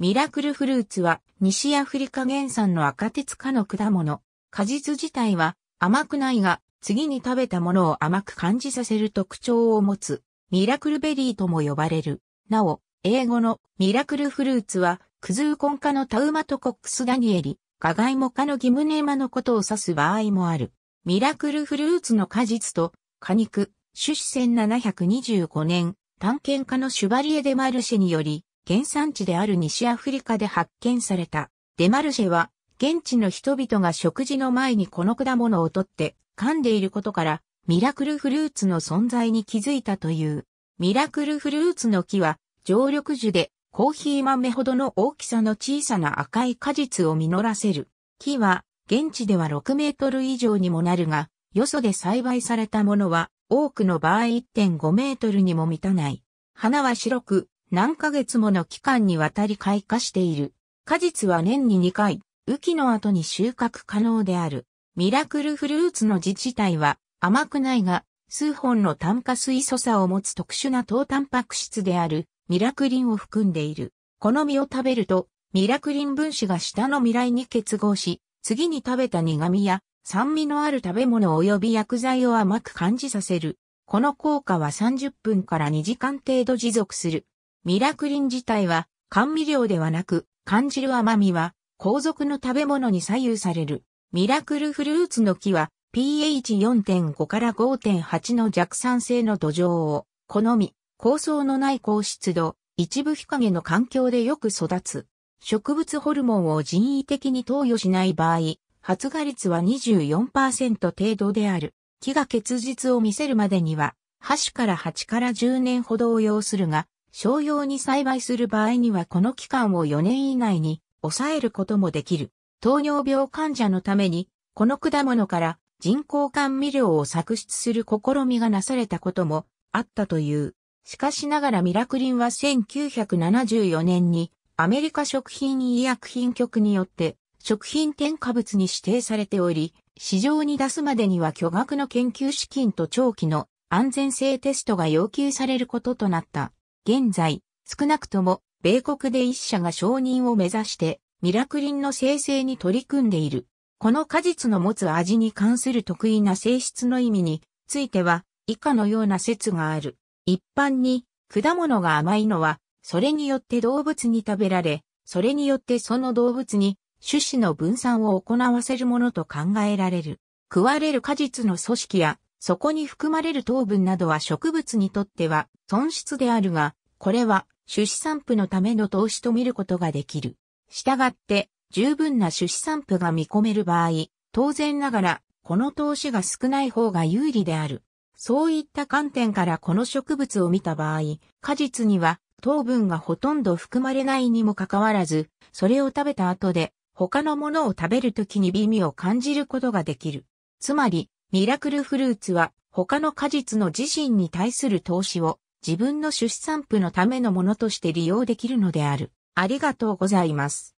ミラクルフルーツは西アフリカ原産の赤鉄科の果物。果実自体は甘くないが、次に食べたものを甘く感じさせる特徴を持つ、ミラクルベリーとも呼ばれる。なお、英語のミラクルフルーツは、クズーコン科のタウマトコックスダニエリ、ガガイモ科のギムネマのことを指す場合もある。ミラクルフルーツの果実と果肉、種子1725年、探検家のシュバリエ・デ・マルシェにより、原産地である西アフリカで発見された。デマルシェは、現地の人々が食事の前にこの果物を取って噛んでいることから、ミラクルフルーツの存在に気づいたという。ミラクルフルーツの木は、常緑樹で、コーヒー豆ほどの大きさの小さな赤い果実を実らせる。木は、現地では6メートル以上にもなるが、よそで栽培されたものは、多くの場合1.5メートルにも満たない。花は白く、何ヶ月もの期間にわたり開花している。果実は年に2回、雨季の後に収穫可能である。ミラクルフルーツの自治体は甘くないが、数本の炭化水素差を持つ特殊な糖タンパク質であるミラクリンを含んでいる。この実を食べると、ミラクリン分子が下の未来に結合し、次に食べた苦味や酸味のある食べ物及び薬剤を甘く感じさせる。この効果は30分から2時間程度持続する。ミラクリン自体は甘味料ではなく、感じる甘みは後続の食べ物に左右される。ミラクルフルーツの木は pH4.5 から5.8の弱酸性の土壌を好み、高層のない高湿度、一部日陰の環境でよく育つ。植物ホルモンを人為的に投与しない場合、発芽率は24%程度である。木が結実を見せるまでには、8から8から10年ほどを要するが、商用に栽培する場合にはこの期間を4年以内に抑えることもできる。糖尿病患者のために、この果物から人工甘味料を作出する試みがなされたこともあったという。しかしながらミラクリンは1974年にアメリカ食品医薬品局によって食品添加物に指定されており、市場に出すまでには巨額の研究資金と長期の安全性テストが要求されることとなった。現在、少なくとも、米国で一社が承認を目指して、ミラクリンの生成に取り組んでいる。この果実の持つ味に関する得意な性質の意味については、以下のような説がある。一般に、果物が甘いのは、それによって動物に食べられ、それによってその動物に種子の分散を行わせるものと考えられる。食われる果実の組織やそこに含まれる糖分などは植物にとっては損失であるが、これは種子散布のための投資と見ることができる。したがって、十分な種子散布が見込める場合、当然ながら、この投資が少ない方が有利である。そういった観点からこの植物を見た場合、果実には糖分がほとんど含まれないにもかかわらず、それを食べた後で他のものを食べるときに美味を感じることができる。つまり、ミラクルフルーツは他の果実の自身に対する投資を自分の出産散布のためのものとして利用できるのである。ありがとうございます。